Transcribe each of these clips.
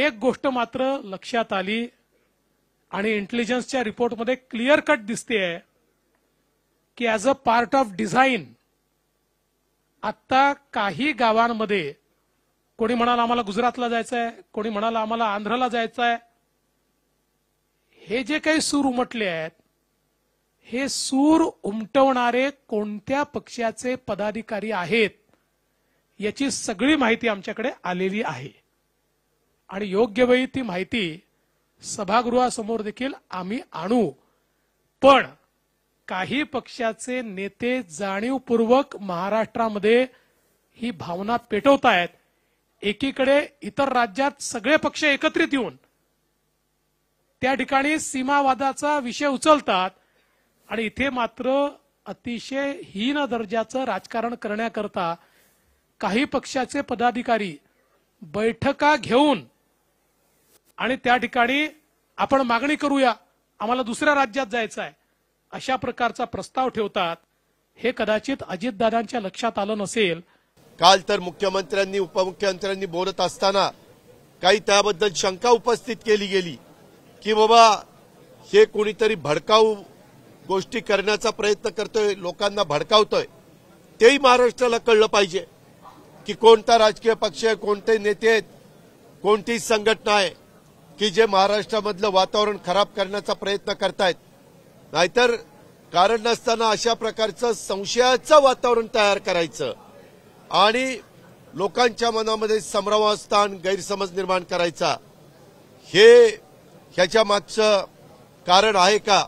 एक गोष्ट मात्र लक्षात आली आणि इंटेलिजन्सच्या रिपोर्टमध्ये क्लिअर कट दिसते आहे की as a part of design आत्ता काही गावांमध्ये कोणी म्हणाला आम्हाला गुजरातला जायचं आहे कोणी म्हणाला आम्हाला आंध्रला जायचं आहे हे जे काही सूर उमटले आहेत हे सूर उमटवणारे कोणत्या पक्षाचे पदाधिकारी आहेत याची सगळी माहिती आमच्याकडे आलेली आहे आणि योग्य वेळी ती माहिती सभागृहासमोर देखील आम्ही आणू पण काही पक्षाचे नेते जाणीवपूर्वक महाराष्ट्रामध्ये ही भावना पेटवतायत एकीकडे इतर राज्यात सगळे पक्ष एकत्रित येऊन त्या ठिकाणी सीमावादाचा विषय उचलतात आणि इथे मात्र अतिशय हीन दर्जाचं राजकारण करण्याकरता काही पक्षाचे पदाधिकारी बैठका घेऊन आणि त्या ठिकाणी आपण मागणी करूया आम्हाला दुसऱ्या राज्यात जायचं आहे अशा प्रकारचा प्रस्ताव ठेवतात हे कदाचित अजितदादांच्या लक्षात आलं नसेल काल तर मुख्यमंत्र्यांनी उपमुख्यमंत्र्यांनी बोलत असताना काही त्याबद्दल शंका उपस्थित केली गेली की बाबा हे कोणीतरी भडकाऊ गोष्टी करण्याचा प्रयत्न करतोय लोकांना भडकावतोय तेही महाराष्ट्राला कळलं पाहिजे की कोणता राजकीय पक्ष आहे कोणते नेते आहेत कोणती संघटना आहे की जे महाराष्ट्रामधलं वातावरण खराब करण्याचा प्रयत्न करतायत नाहीतर कारण नसताना अशा प्रकारचं संशयाचं वातावरण तयार करायचं आणि लोकांच्या मनामध्ये संभ्रमास्थान गैरसमज निर्माण करायचा हे ह्याच्या मागचं कारण आहे का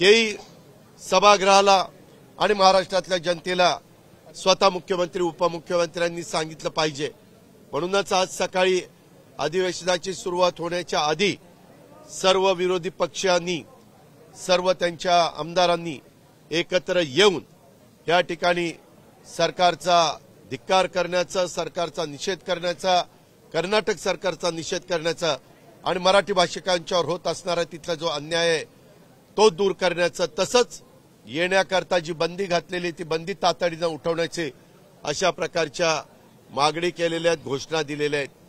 हेही सभागृहाला आणि महाराष्ट्रातल्या जनतेला स्वतः मुख्यमंत्री उपमुख्यमंत्र्यांनी सांगितलं पाहिजे म्हणूनच आज सकाळी अधिवेशनाची सुरुवात होण्याच्या आधी सर्व विरोधी पक्षांनी सर्व त्यांच्या आमदारांनी एकत्र येऊन या ठिकाणी सरकारचा धिक्कार करण्याचा सरकारचा निषेध करण्याचा कर्नाटक सरकारचा निषेध करण्याचा आणि मराठी भाषिकांच्यावर होत असणारा तिथला जो अन्याय आहे तो दूर करण्याचं तसंच येण्याकरता जी बंदी घातलेली ती बंदी तातडीनं उठवण्याचे अशा प्रकारच्या मागणी केलेल्या आहेत घोषणा दिलेल्या आहेत